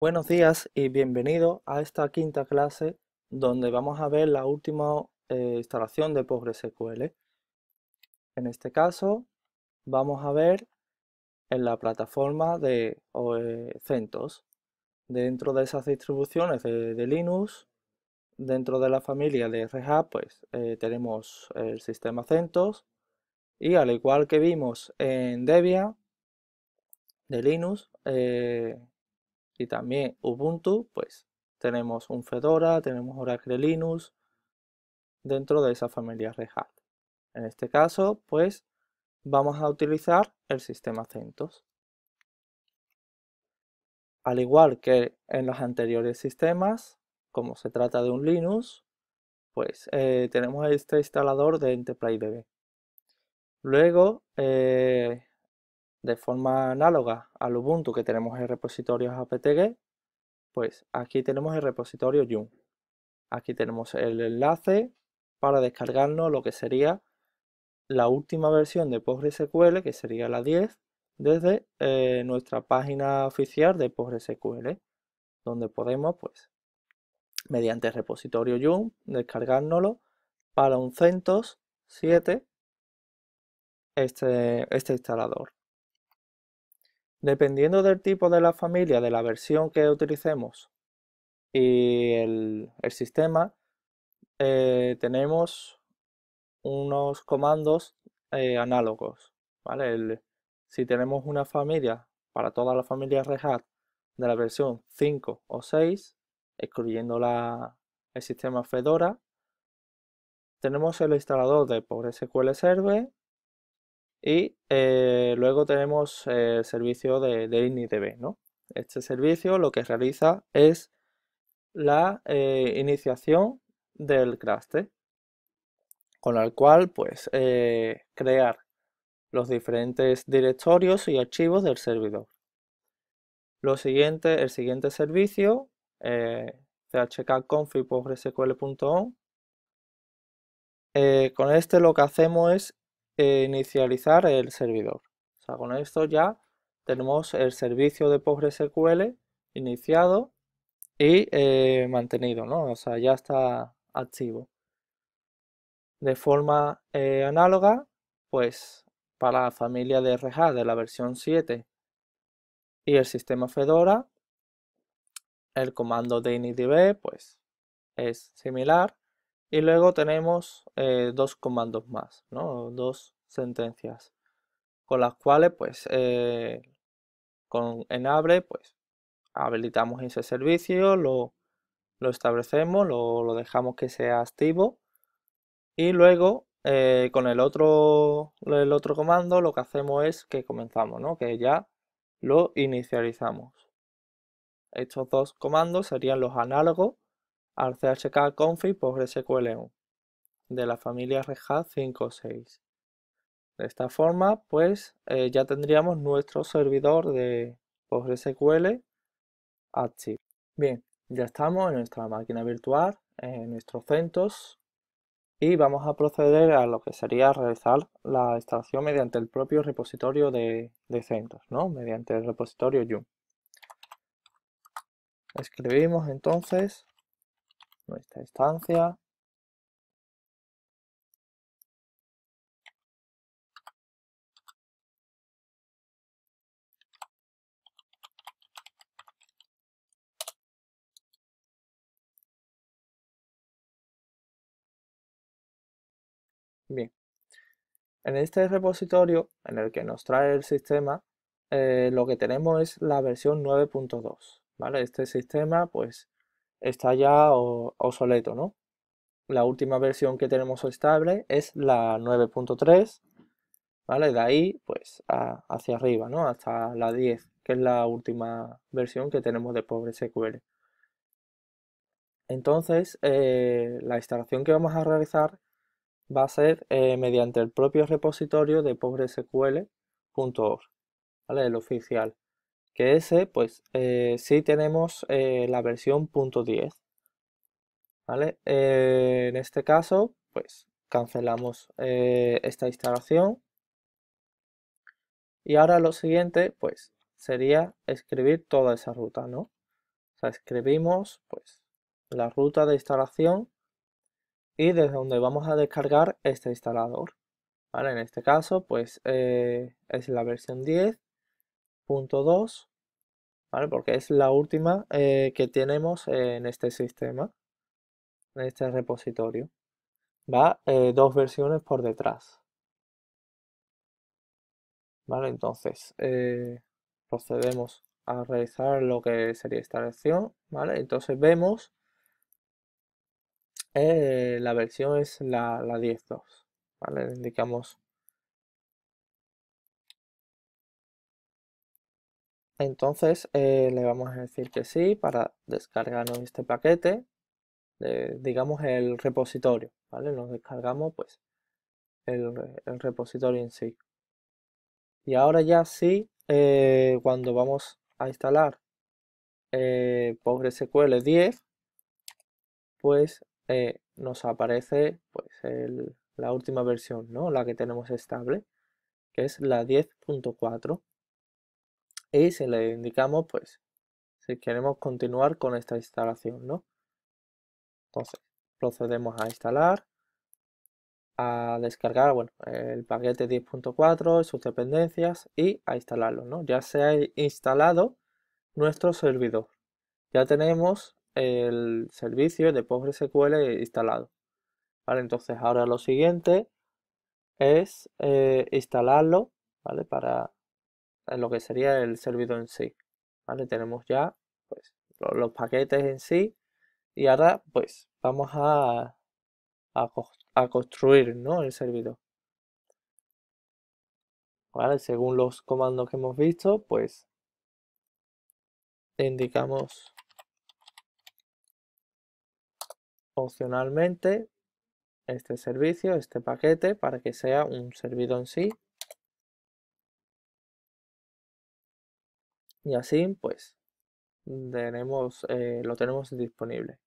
Buenos días y bienvenidos a esta quinta clase donde vamos a ver la última eh, instalación de PostgreSQL. En este caso vamos a ver en la plataforma de eh, CentOS. Dentro de esas distribuciones de, Linux, dentro de la familia de Red pues eh, tenemos el sistema CentOS y al igual que vimos en Debian de Linux, y también Ubuntu, pues tenemos un Fedora, tenemos Oracle Linux dentro de esa familia Red En este caso, pues vamos a utilizar el sistema CentOS. Al igual que en los anteriores sistemas, como se trata de un Linux, pues eh, tenemos este instalador de EnterpriseDB. Luego, eh, de forma análoga al Ubuntu que tenemos el repositorio APTG, pues aquí tenemos el repositorio yum. Aquí tenemos el enlace para descargarnos lo que sería la última versión de PostgreSQL, que sería la 10, desde eh, nuestra página oficial de PostgreSQL, donde podemos, pues, mediante el repositorio yum, descargárnoslo para un CentOS este, este instalador. Dependiendo del tipo de la familia, de la versión que utilicemos y el, sistema, eh, tenemos unos comandos eh, análogos. si tenemos una familia, para toda la familia REHAT de la versión 5 o 6, excluyendo el sistema Fedora, tenemos el instalador de PowerSQL Server y eh, luego tenemos eh, el servicio de, de ¿no? Este servicio lo que realiza es la eh, iniciación del cluster, con el cual pues crear los diferentes directorios y archivos del servidor. Lo siguiente, el siguiente servicio, eh, con este lo que hacemos es eh, inicializar el servidor. sea, con esto ya tenemos el servicio de PostgreSQL iniciado y eh, mantenido, ¿no? O sea, ya está activo. De forma eh, análoga, pues para la familia de RH de la versión 7 y el sistema Fedora, el comando de initdb pues es similar y luego tenemos eh, dos comandos más, ¿no? dos sentencias, con las cuales, pues, eh, con, en Abre, pues, habilitamos ese servicio, lo, establecemos, lo, dejamos que sea activo y luego eh, con el otro, el otro comando lo que hacemos es que comenzamos, ¿no? que ya lo inicializamos. Estos dos comandos serían los análogos al chk config PostgreSQL de la familia Red 5.6. De esta forma, pues eh, ya tendríamos nuestro servidor de PostgreSQL active. Bien, ya estamos en nuestra máquina virtual, en nuestros CentOS, y vamos a proceder a lo que sería realizar la instalación mediante el propio repositorio de, de CentOS, ¿no? mediante el repositorio YUM. Escribimos entonces nuestra instancia. Bien. En este repositorio en el que nos trae el sistema, eh, lo que tenemos es la versión 9.2. ¿vale? Este sistema pues está ya obsoleto, ¿no? La última versión que tenemos estable es la 9.3, ¿vale? De ahí, pues, hacia arriba, ¿no? Hasta la 10, que es la última versión que tenemos de PobreSQL, Entonces, eh, la instalación que vamos a realizar va a ser eh, mediante el propio repositorio de PobreSQL.org, ¿vale? El oficial que ese pues eh, sí tenemos eh, la versión .10. ¿Vale? Eh, en este caso pues cancelamos esta instalación. Y ahora lo siguiente pues sería escribir toda esa ruta, ¿no? O sea, escribimos pues la ruta de instalación y desde donde vamos a descargar este instalador. ¿Vale? En este caso, pues es la versión 10.2 porque es la última eh, que tenemos en este sistema, en este repositorio. Va eh, dos versiones por detrás. entonces eh, procedemos a realizar lo que sería esta ¿vale? Entonces vemos la versión es la, 10.2, Le indicamos Entonces eh, le vamos a decir que sí para descargarnos este paquete, digamos el repositorio, Nos descargamos pues el, repositorio en sí. Y ahora ya sí, eh, cuando vamos a instalar eh, PostgreSQL 10, pues nos aparece pues, la última versión, ¿no? la que tenemos estable, que es la 10.4 y si le indicamos pues si queremos continuar con esta instalación, ¿no? Entonces procedemos a instalar, a descargar bueno, el paquete 10.4, sus dependencias y a instalarlo, ¿no? Ya se ha instalado nuestro servidor. Ya tenemos el servicio de PostgreSQL instalado. ¿Vale? Entonces ahora lo siguiente es eh, instalarlo, ¿vale? Para lo que sería el servidor en sí. ¿Vale? Tenemos ya pues, los, paquetes en sí. Y ahora pues vamos a, a, a construir ¿no? el servidor. ¿Vale? Según los comandos que hemos visto, pues indicamos opcionalmente este servicio, este paquete, para que sea un servidor en sí y así pues eh, lo tenemos disponible.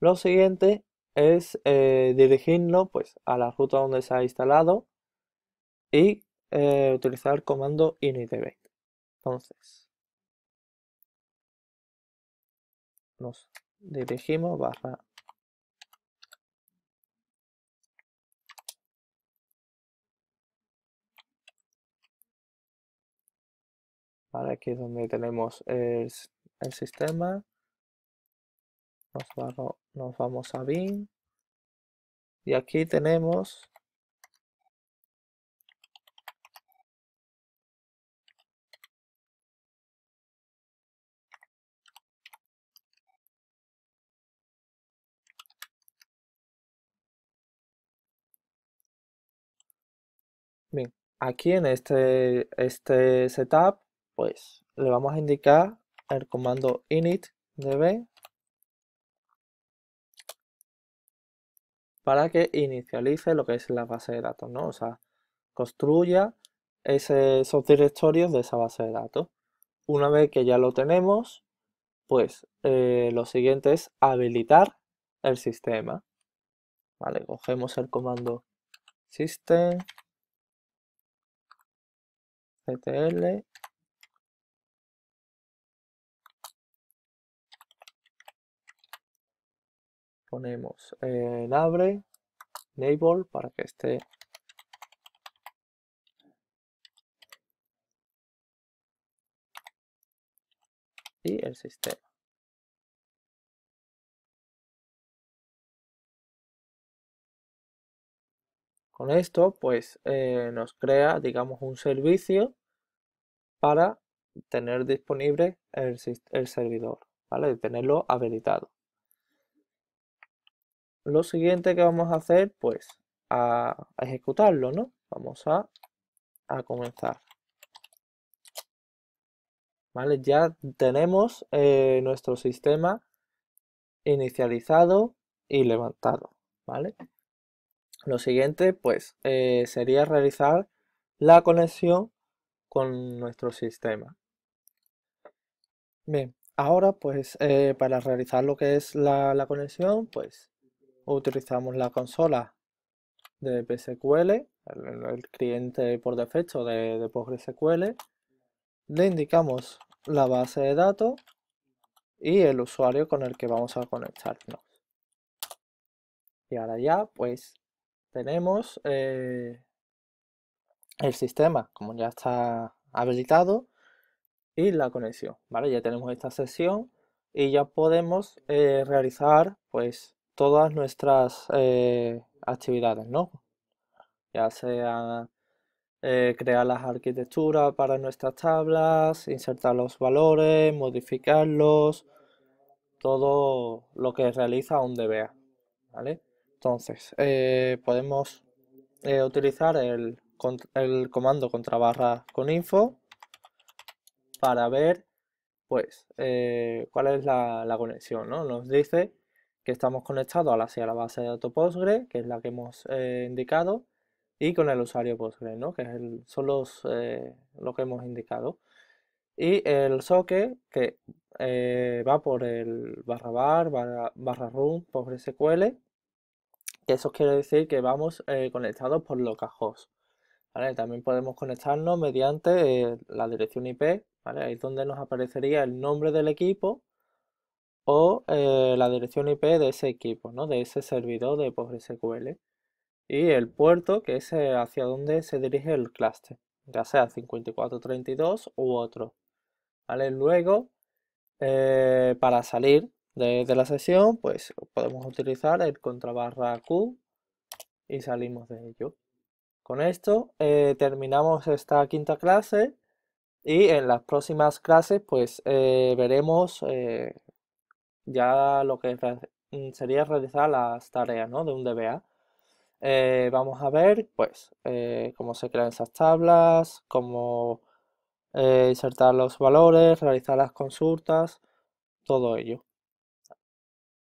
Lo siguiente es eh, dirigirlo pues a la ruta donde se ha instalado y eh, utilizar el comando initdb. Entonces, nos dirigimos barra aquí es donde tenemos el, sistema. Nos, nos vamos a bin. Y aquí tenemos Bien, aquí en este, este setup pues le vamos a indicar el comando init db para que inicialice lo que es la base de datos, ¿no? O sea, construya ese, esos directorios de esa base de datos. Una vez que ya lo tenemos, pues eh, lo siguiente es habilitar el sistema. Vale, cogemos el comando system ponemos el eh, abre enable para que esté y el sistema. Con esto, pues, eh, nos crea, digamos, un servicio para tener disponible el, servidor, ¿vale? Y tenerlo habilitado lo siguiente que vamos a hacer, pues, a, ejecutarlo, ¿no? Vamos a, comenzar. ¿Vale? Ya tenemos eh, nuestro sistema inicializado y levantado, ¿vale? Lo siguiente, pues, eh, sería realizar la conexión con nuestro sistema. Bien, ahora, pues, eh, para realizar lo que es la conexión, pues, utilizamos la consola de PSQL, el, cliente por defecto de, PostgreSQL, le indicamos la base de datos y el usuario con el que vamos a conectarnos. Y ahora ya, pues, tenemos eh, el sistema, como ya está habilitado, y la conexión, ¿vale? Ya tenemos esta sesión y ya podemos eh, realizar, pues, todas nuestras eh, actividades, ¿no? Ya sea eh, crear las arquitecturas para nuestras tablas, insertar los valores, modificarlos, todo lo que realiza un DBA, ¿vale? Entonces, eh, podemos utilizar el, comando contra barra con info para ver pues cuál es la, la conexión, ¿no? Nos dice que estamos conectados a la, base de datos Postgre, que es la que hemos eh, indicado, y con el usuario Postgre, que es el, eh, lo que hemos indicado. Y el socket que eh, va por el barra bar, barra, barra room, PostgreSQL, que eso quiere decir que vamos conectados por localhost. ¿vale? También podemos conectarnos mediante la dirección IP, ahí es donde nos aparecería el nombre del equipo, o eh, la dirección IP de ese equipo, ¿no? de ese servidor de PostgreSQL. Y el puerto, que es eh, hacia donde se dirige el cluster ya sea 5432 u otro. ¿Vale? Luego, eh, para salir de, la sesión, pues podemos utilizar el contrabarra Q y salimos de ello. Con esto terminamos esta quinta clase y en las próximas clases pues veremos ya lo que mm, sería realizar las tareas ¿no? de un DBA. Eh, vamos a ver pues eh, cómo se crean esas tablas, cómo eh, insertar los valores, realizar las consultas, todo ello.